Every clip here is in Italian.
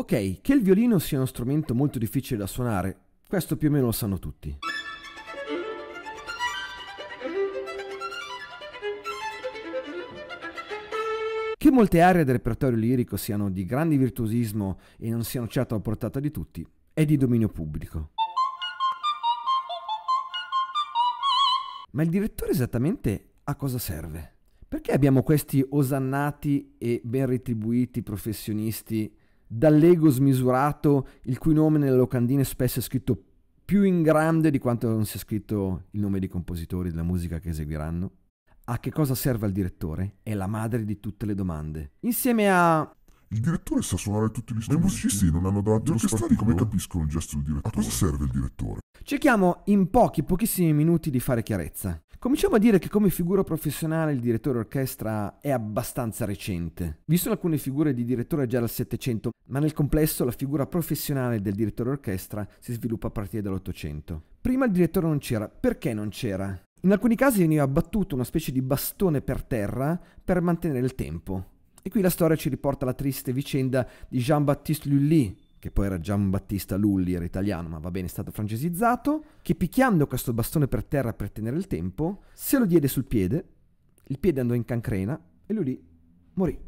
Ok, che il violino sia uno strumento molto difficile da suonare, questo più o meno lo sanno tutti. Che molte aree del repertorio lirico siano di grande virtuosismo e non siano certo a portata di tutti, è di dominio pubblico. Ma il direttore esattamente a cosa serve? Perché abbiamo questi osannati e ben retribuiti professionisti dall'ego smisurato, il cui nome nelle locandine spesso è scritto più in grande di quanto non sia scritto il nome dei compositori della musica che eseguiranno? A che cosa serve al direttore? È la madre di tutte le domande. Insieme a... Il direttore sa suonare tutti gli strumenti. Ma i musicisti non hanno davanti Gli orchestrali come capiscono il gesto del direttore? A cosa serve il direttore? Cerchiamo in pochi, pochissimi minuti di fare chiarezza. Cominciamo a dire che come figura professionale il direttore orchestra è abbastanza recente. Vi sono alcune figure di direttore già dal Settecento, ma nel complesso la figura professionale del direttore orchestra si sviluppa a partire dall'Ottocento. Prima il direttore non c'era. Perché non c'era? In alcuni casi veniva battuto una specie di bastone per terra per mantenere il tempo. E qui la storia ci riporta la triste vicenda di Jean-Baptiste Lully, che poi era Giambattista Lulli, era italiano, ma va bene, è stato francesizzato, che picchiando questo bastone per terra per tenere il tempo, se lo diede sul piede, il piede andò in cancrena e lui lì morì.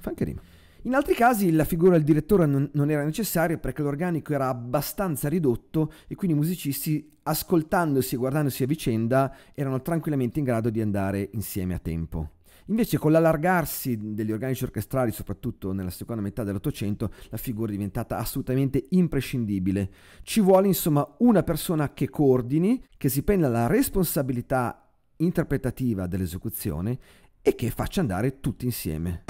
Fa anche rima. In altri casi la figura del direttore non, non, era necessaria perché l'organico era abbastanza ridotto e quindi i musicisti, ascoltandosi e guardandosi a vicenda, erano tranquillamente in grado di andare insieme a tempo. Invece con l'allargarsi degli organici orchestrali, soprattutto nella seconda metà dell'Ottocento, la figura è diventata assolutamente imprescindibile. Ci vuole insomma una persona che coordini, che si prenda la responsabilità interpretativa dell'esecuzione e che faccia andare tutti insieme.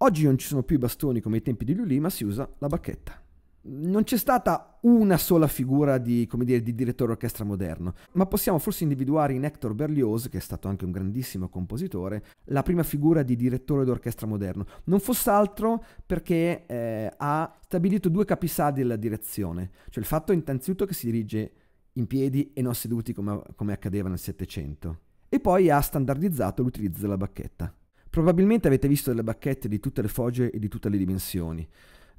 Oggi non ci sono più i bastoni come ai tempi di Lulì, ma si usa la bacchetta non c'è stata una sola figura di, dire, di, direttore orchestra moderno, ma possiamo forse individuare in Hector Berlioz, che è stato anche un grandissimo compositore, la prima figura di direttore d'orchestra moderno. Non fosse altro perché eh, ha stabilito due capisaldi della direzione, cioè il fatto innanzitutto che si dirige in piedi e non seduti come, come accadeva nel Settecento, e poi ha standardizzato l'utilizzo della bacchetta. Probabilmente avete visto delle bacchette di tutte le fogge e di tutte le dimensioni.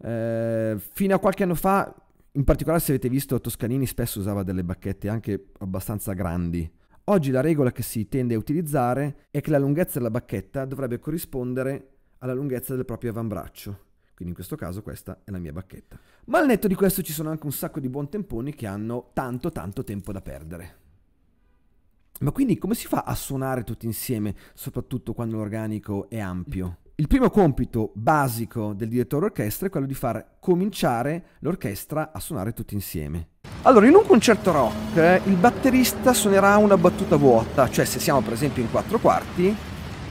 Eh, fino a qualche anno fa, in particolare se avete visto, Toscanini spesso usava delle bacchette anche abbastanza grandi. Oggi la regola che si tende a utilizzare è che la lunghezza della bacchetta dovrebbe corrispondere alla lunghezza del proprio avambraccio. Quindi in questo caso questa è la mia bacchetta. Ma al netto di questo ci sono anche un sacco di buon temponi che hanno tanto tanto tempo da perdere. Ma quindi come si fa a suonare tutti insieme, soprattutto quando l'organico è ampio? Il primo compito basico del direttore orchestra è quello di far cominciare l'orchestra a suonare tutti insieme. Allora, in un concerto rock eh, il batterista suonerà una battuta vuota, cioè se siamo per esempio in quattro quarti,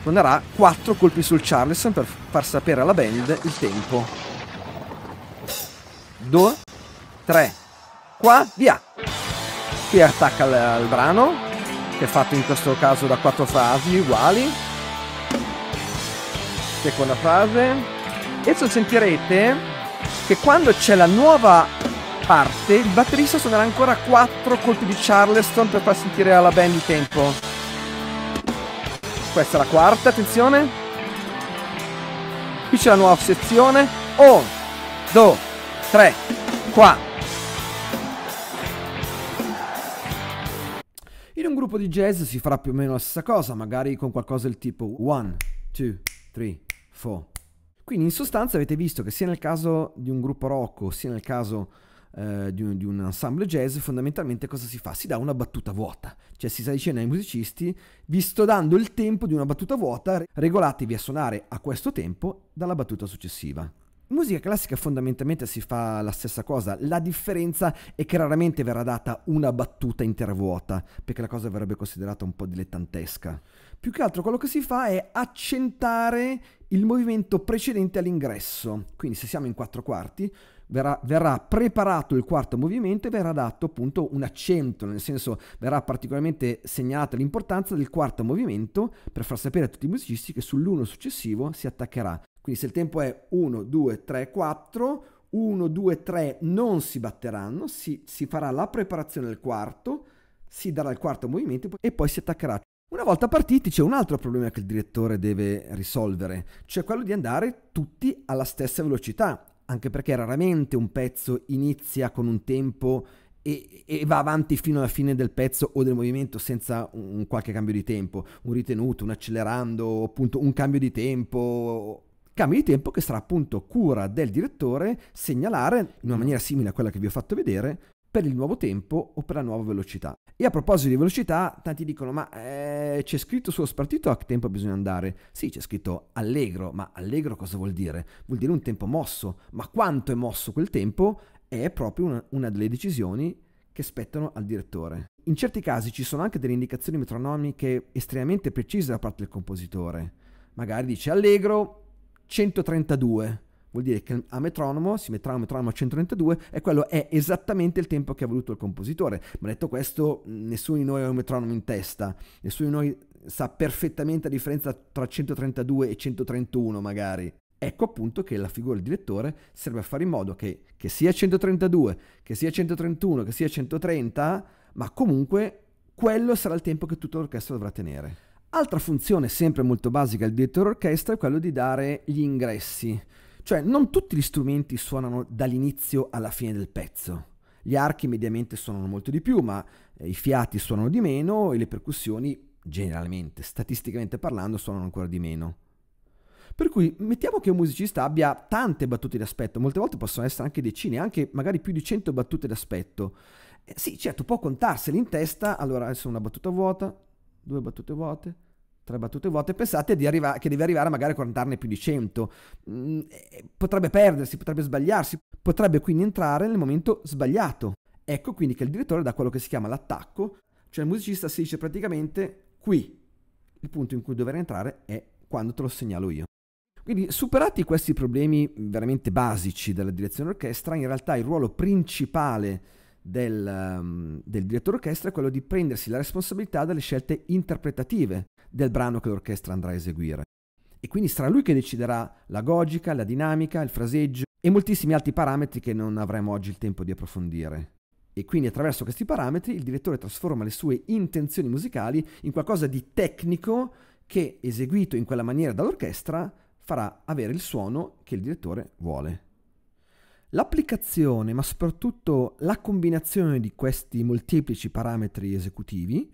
suonerà quattro colpi sul Charleston per far sapere alla band il tempo. Due, tre, qua, via! Qui attacca il, al brano, che è fatto in questo caso da quattro frasi uguali, seconda con E Adesso sentirete che quando c'è la nuova parte, il batterista suonerà ancora 4 colpi di Charleston per far sentire alla band il tempo. Questa è la quarta, attenzione. Qui c'è la nuova sezione. 1, 2, 3, 4. In un gruppo di jazz si farà più o meno la stessa cosa, magari con qualcosa del tipo 1, 2, 3, fo. Quindi in sostanza avete visto che sia nel caso di un gruppo rock sia nel caso eh, di, un, di, un, ensemble jazz, fondamentalmente cosa si fa? Si dà una battuta vuota, cioè si sta dicendo ai musicisti vi sto dando il tempo di una battuta vuota, regolatevi a suonare a questo tempo dalla battuta successiva. In musica classica fondamentalmente si fa la stessa cosa, la differenza è che raramente verrà data una battuta intera vuota, perché la cosa verrebbe considerata un po' dilettantesca. Più che altro quello che si fa è accentare il movimento precedente all'ingresso. Quindi se siamo in quattro quarti, verrà, verrà, preparato il quarto movimento e verrà dato appunto un accento, nel senso verrà particolarmente segnalata l'importanza del quarto movimento per far sapere a tutti i musicisti che sull'uno successivo si attaccherà. Quindi se il tempo è 1, 2, 3, 4, 1, 2, 3 non si batteranno, si, si farà la preparazione del quarto, si darà il quarto movimento e poi si attaccherà. Una volta partiti c'è un altro problema che il direttore deve risolvere, cioè quello di andare tutti alla stessa velocità, anche perché raramente un pezzo inizia con un tempo e, e va avanti fino alla fine del pezzo o del movimento senza un, un qualche cambio di tempo, un ritenuto, un accelerando, appunto un cambio di tempo cambio di tempo che sarà appunto cura del direttore segnalare in una maniera simile a quella che vi ho fatto vedere per il nuovo tempo o per la nuova velocità. E a proposito di velocità, tanti dicono: Ma eh, c'è scritto sullo spartito a che tempo bisogna andare? Sì, c'è scritto allegro, ma allegro cosa vuol dire? Vuol dire un tempo mosso, ma quanto è mosso quel tempo è proprio una, una delle decisioni che spettano al direttore. In certi casi ci sono anche delle indicazioni metronomiche estremamente precise da parte del compositore. Magari dice allegro 132 Vuol dire che a metronomo si metterà un metronomo a 132 e quello è esattamente il tempo che ha voluto il compositore. Ma detto questo, nessuno di noi ha un metronomo in testa, nessuno di noi sa perfettamente la differenza tra 132 e 131 magari. Ecco appunto che la figura del direttore serve a fare in modo che, che sia 132, che sia 131, che sia 130, ma comunque quello sarà il tempo che tutto l'orchestra dovrà tenere. Altra funzione sempre molto basica del direttore orchestra è quello di dare gli ingressi. Cioè, non tutti gli strumenti suonano dall'inizio alla fine del pezzo. Gli archi mediamente suonano molto di più, ma eh, i fiati suonano di meno e le percussioni, generalmente, statisticamente parlando, suonano ancora di meno. Per cui mettiamo che un musicista abbia tante battute d'aspetto, molte volte possono essere anche decine, anche magari più di 100 battute d'aspetto. Eh, sì, certo, può contarsele in testa, allora adesso una battuta vuota, due battute vuote, tre battute vuote, pensate di arriva- che deve arrivare magari a contarne più di 100. Mm, potrebbe perdersi, potrebbe sbagliarsi, potrebbe quindi entrare nel momento sbagliato. Ecco quindi che il direttore dà quello che si chiama l'attacco, cioè il musicista si dice praticamente qui, il punto in cui dover entrare è quando te lo segnalo io. Quindi superati questi problemi veramente basici della direzione orchestra, in realtà il ruolo principale del, mm, del direttore orchestra è quello di prendersi la responsabilità delle scelte interpretative, del brano che l'orchestra andrà a eseguire. E quindi sarà lui che deciderà la logica, la dinamica, il fraseggio e moltissimi altri parametri che non avremo oggi il tempo di approfondire. E quindi attraverso questi parametri il direttore trasforma le sue intenzioni musicali in qualcosa di tecnico che, eseguito in quella maniera dall'orchestra, farà avere il suono che il direttore vuole. L'applicazione, ma soprattutto la combinazione di questi molteplici parametri esecutivi,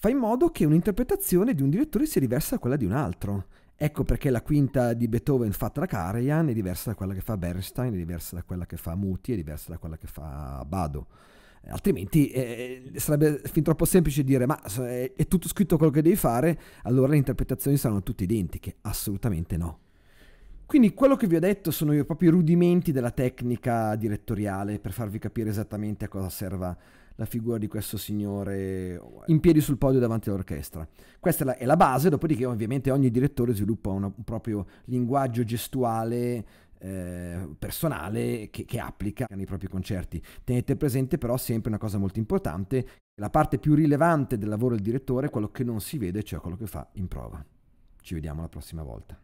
fa in modo che un'interpretazione di un direttore sia diversa da quella di un altro. Ecco perché la quinta di Beethoven fatta da Karajan è diversa da quella che fa Bernstein, è diversa da quella che fa Muti, è diversa da quella che fa Bado. Eh, altrimenti eh, eh, sarebbe fin troppo semplice dire ma è, tutto scritto quello che devi fare, allora le interpretazioni saranno tutte identiche. Assolutamente no. Quindi quello che vi ho detto sono i propri rudimenti della tecnica direttoriale per farvi capire esattamente a cosa serva la figura di questo signore eh, in piedi sul podio davanti all'orchestra. Questa è la, è la base, dopodiché ovviamente ogni direttore sviluppa una, un proprio linguaggio gestuale eh, personale che, che, applica nei propri concerti. Tenete presente però sempre una cosa molto importante, la parte più rilevante del lavoro del direttore è quello che non si vede, cioè quello che fa in prova. Ci vediamo la prossima volta.